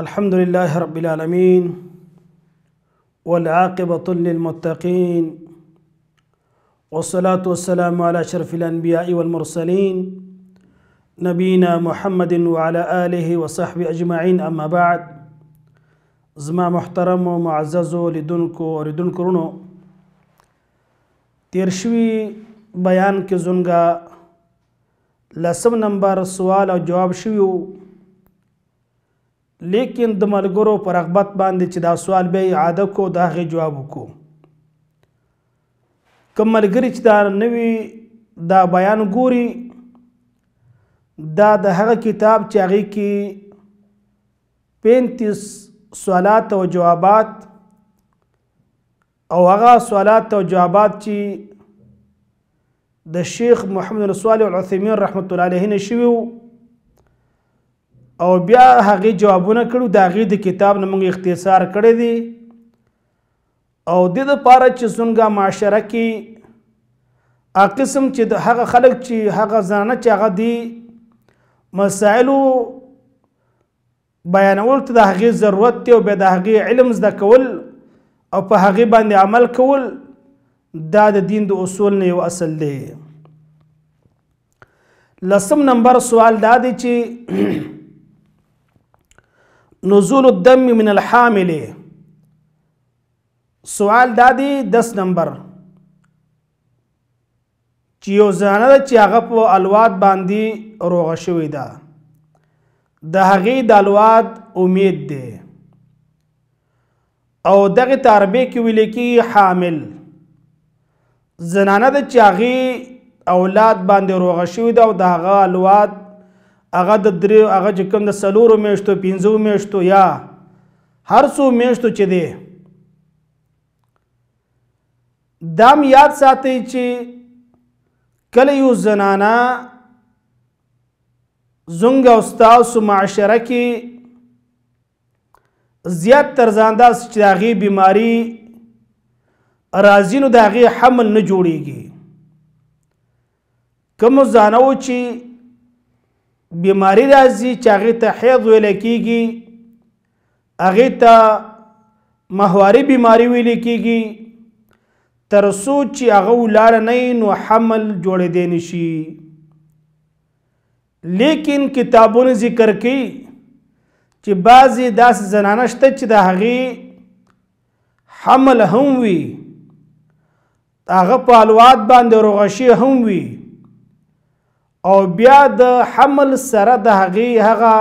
الحمد لله رب العالمين والعاقبة للمتقين والصلاة والسلام على شرف الأنبياء والمرسلين نبينا محمد وعلى آله وصحبه أجمعين أما بعد زما محترم ومعزز لدنكو وردنكو رنو تيرشوي بيان کې لسم نمبر سوال او جواب لیکن د ملګرو په رغبت باندې چې دا سوال به عاده کو دا غي جواب وکړو کوم ملګری چې دا نوی دا بیان ګوري دا د هغه کتاب چې هغه کې 35 سوالات او جوابات او هغه سوالات او جوابات چې د شیخ محمد رسول الله العثیمین رحمت الله علیه نشویو او بیا هغه جوابونه کړو دا غي د کتاب نه موږ اختصار کړی دی او د دې لپاره چې څنګه معاشره کې ا قسم چې د هغه خلک چې هغه ځانه چې هغه دی مسائلو بیانول ته د هغې ضرورت دی او بیا د هغې علم زده کول او په هغې باندې عمل کول دا د دین د اصول نه یو اصل دی لسم نمبر سوال دا دی چې نزول الدم من الحامل سوال دا دی 10 نمبر چې یو زانه چې هغه په الواد باندې روغه شوې ده د هغې د الواد امید دی او دغه تربیه کې ویل کې حامل زنانه د چاغي اولاد باندې روغه شوې ده او د هغه الواد هغه د درې هغه چې کوم د سلورو میشتو پنځو میشتو یا هر څو میشتو چې دی دام یاد ساتي چې کله یو زنانا زنګ او ستاسو معاشره کې زیات تر ځان داس چې د هغې بیماري راځي نو د هغې حمل نه جوړیږي کومو ځانو چې بیماری راځي چې هغه ته حیض ویل کیږي هغه ته ماهواری بیماری ویل کیږي تر سوچ هغه ولاړ نه نو حمل جوړ دی نشي لیکن کتابونه ذکر کوي چې بعضی داس زنانه شته چې د هغه حمل هم وي هغه په الواد باندې روغشي هم وي او بیا د حمل سره د هغې هغه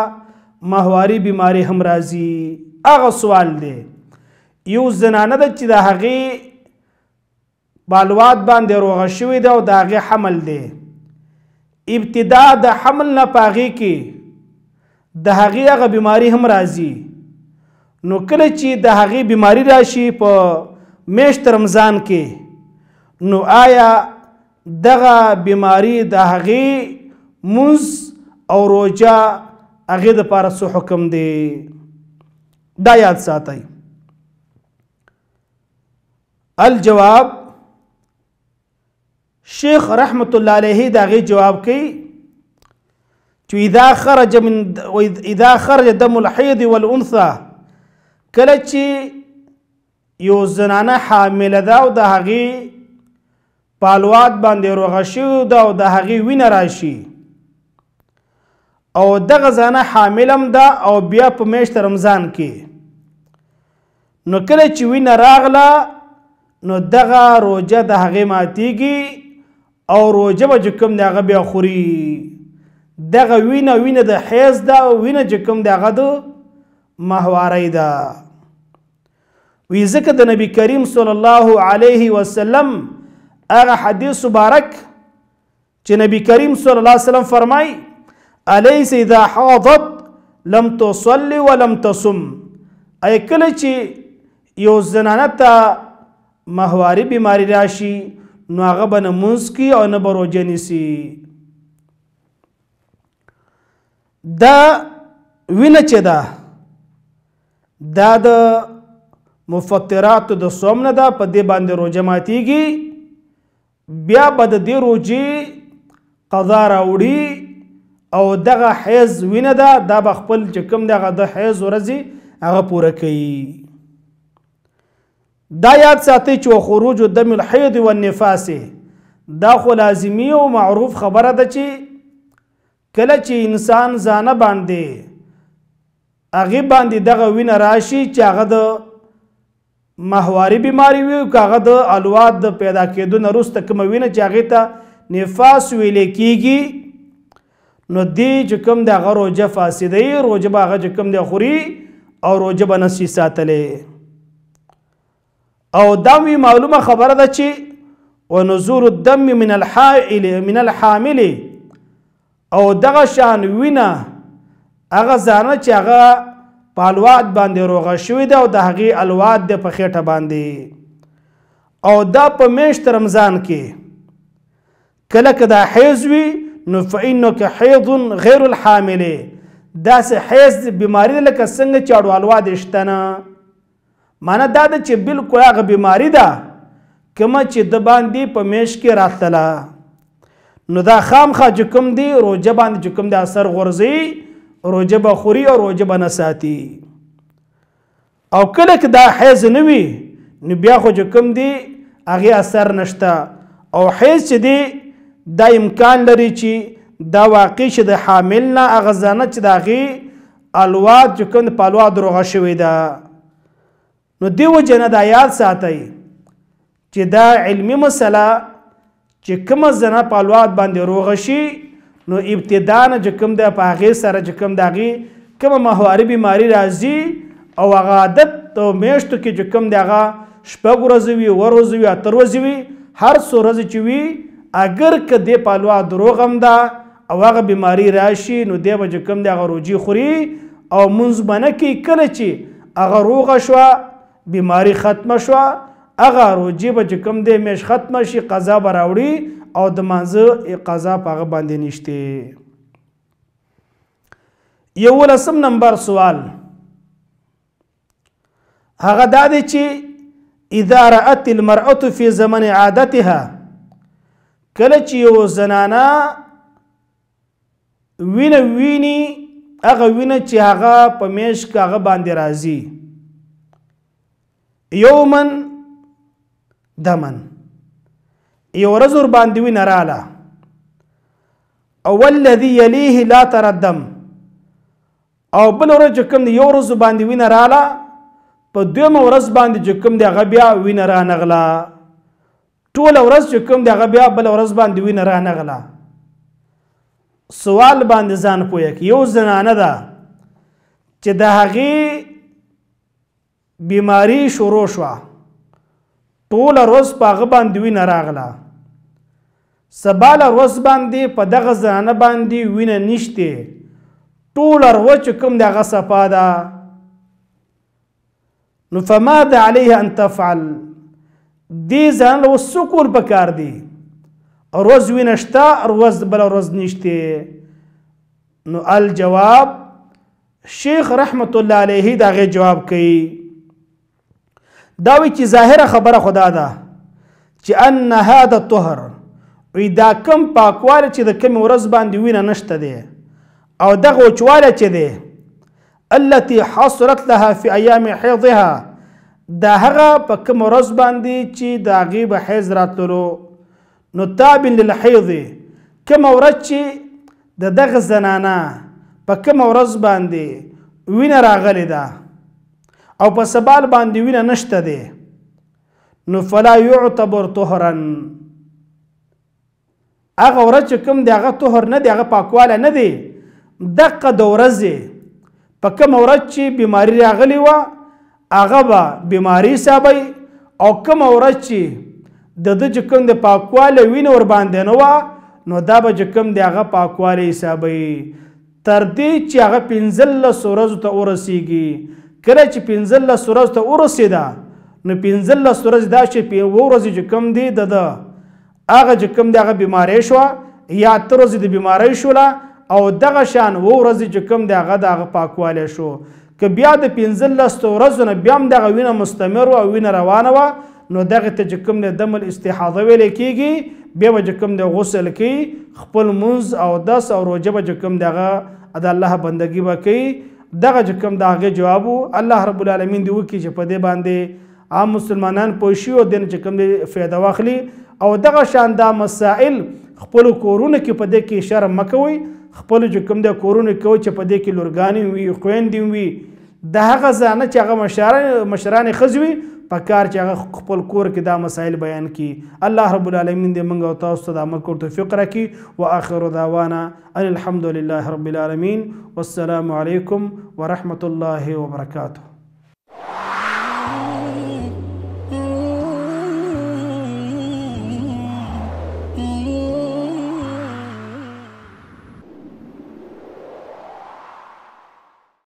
ماهواري بیماری هم راځي هغه سوال دی یو زنانه ده چې د هغې بالوات باندې روغه شوې ده او د هغې حمل دی ابتدا د حمل نه په هغې کې د هغې هغه بیماری هم راځي نو کله چې د هغې بیماری راشي په میاشت رمضان کې نو آیا دغه بیماری د هغې منز او روجا هغه د پاره سو حکم دی دا یاد ساتي الجواب شیخ رحمت الله علیه دا غي جواب کوي چې اذا خرج من اذا خرج دم الحيض والانثى کله چې یو زنانه حامل ده او د هغې پالوات باندې روغه شي او د هغې وینه راشي او دغه زانه حاملم ده او بیا په میاشت رمضان کې نو کله چې وینه راغله نو دغه روجه د هغې ماتیږي او روجه به چې کوم د هغه بیا خوري دغه وینه وینه د حیض ده او وینه چې کوم د هغه د ماهوارۍ ده وی ځکه د نبی کریم صلی الله علیه وسلم هغه حدیث مبارک چې نبی کریم صلی الله علیه وسلم فرمایي الیس اذا حاضت لم تصلي ولم تصم اي کله چې یو زنانه ته ماهواري بیماری راشي نو هغه به نه مونځ کوي او نه به روژه نیسي دا وینه چې ده دا د مفطراتو د سوم نه ده په دې باندې روژه ماتیږي بیا به د دې روژې قضا راوړي او دغه حیز وینه ده دا به خپل چې کوم دغه د حیز ورځي هغه پوره کوي دا یاد ساتي چې خروج دم الحیض والنفاس دا خو لازمی او معروف خبره ده چې کله چې انسان ځانه باندې هغه باندې دغه وینه راشي چې هغه د محواری بیماری وي او هغه د الواد پیدا کېدو نه وروسته کوم وینه چې هغه ته نفاس ویل کېږي نو دی چې کوم د هغه روجه فاسده روجه به هغه چې کوم دی خوري او روجه به نسی ساتلې او دمي معلومه خبره ده چې ونزول الدم من الحائل من الحامل او دغه شان وینه هغه ځانه چې هغه پالواد باندې روغه شوې ده او د هغې الواد د په خېټه باندې او دا په میشت رمضان کې کله که دا حیز وي نو فإنک حیض غیر الحامل دا سه حیض بیماری لکه څنګه چې اړوالوا د شتنه معنا دا ده چې بالکل هغه بیماری ده کما چې د باندې په میش کې راتله نو دا خامخا جکم دی روجه باندې جکم د اثر غورځي روجه به خوري او روجه به نه ساتي او کله که دا حیض نه وي نو بیا خو جکم دی هغه اثر نشته او حیض چې دی دا امکان لري چې دا واقع شي د حامل نه هغه زانه چې د هغې الواد چې کوم د په الواد روغه شوې ده نو دې وجه نه دا یاد ساتئ چې دا علمي مسله چې کومه زنه په الواد باندې روغه شي نو ابتدا نه چې کوم د په هغې سره چې کوم د هغې کومه ماهواري بیماري راځي او هغه عادت او میاشتو کې چې کوم د هغه شپږ ورځې وي اووه ورځې وي اته ورځې وي هر څو ورځې چې وي اگر که دی پالوا دروغم ده او هغه بیماری راشي نو دی به کوم دی هغه روجي خوري او منځ باندې کې کله چې هغه روغه شو بیماری ختمه شو هغه روجي به کوم دی مش ختمه شي قضا به راوړي او د منځه قضا په هغه باندې نشته یو لسم نمبر سوال هغه دا دی چې اذا رأت المرأة في زمن عادتها کله چې یو زنانا وینه ویني هغه وینه چې هغه په میش کې هغه باندې راځي یومن دمن یو ورځ ور باندې وینه رااله او والذي يليه لا تردم او بل ورځ کوم دی یو ورځ باندې وینه رااله په دویمه ورځ باندې کوم دی هغه بیا وینه را نغله ټول ورځ چې کوم دغه بیا بل ورځ باندې وینه را نغله سوال باندې ځان پوهه کې یو زنانه ده چې د هغې بیماری شروع شوه ټول ورځ په هغه باندې وینه راغله سبال ورځ باندې په دغه زنانه باندې وینه نشته ټول ورځ چې کوم دغه صفا ده نو فماذا عليه ان تفعل دې ځان له سکون پکار دی روز وینشتا روز بل روز نشته نو الجواب شیخ رحمت الله علیه داغه جواب کوي دا وی چې ظاهره خبره خدا ده چې ان هذا طهر وی دا کم پاکواله چې د کم ورځ باندې وینه نشته دی او دغه وچواله چې دی التي حصلت لها في ايام حيضها د هغه په کوم ورځ باندې چې د هغې به حیض راتللو نو تابن للحیض کومه ورځ چې د دغه زنانه په کومه ورځ باندې وینه راغلې ده او په سبال باندې وینه نشته دی نو فلا یعتبر طهرا هغه ورځ چې کوم د هغه طهر نه دی هغه پاکواله نه دی دقه د ورځې په کومه ورځ چې بیماري راغلې وه هغه به بیماری سابی او کوم ورځ چې د د جکم د پاکواله وینه ور باندې نه وا نو دا به جکم د هغه پاکواله حسابي تر دې چې هغه پنځل سورز ته ورسیږي کله چې پنځل سورز ته ورسیدا نو پنځل سورز دا چې په ورځ جکم دی د هغه جکم د هغه بیماری شو یا تر ورځ د بیماری شولا او دغه شان ورځ جکم د هغه د هغه پاکواله شو که بیا د 15 ورځو نه بیا هم دغه وینه مستمر او وینه روانه وه نو دغه ته چې کوم د دم الاستحاضه ویل کیږي بیا به کوم د غسل کوي خپل منز او دس او روجه به کوم دغه د الله بندگی به کوي دغه کوم دغه جواب الله رب العالمین دی وکي چې په دې باندې عام مسلمانان پوښي او دین چې کوم فایده واخلي او دغه شان دا مسائل خپل کورونه کې په دې کې شرم مکوي خپل چې کوم د کورونو کو چې په دې کې لورګانی وي خويندې وي د هغه ځانه چې هغه مشران مشران خزوي په کار چې هغه خپل کور کې دا مسایل بیان کړي الله رب العالمین دې موږ او تاسو ته د عمل کولو توفیق راکړي واخر دعوانا ان الحمد لله رب العالمین والسلام علیکم ورحمت الله وبرکاته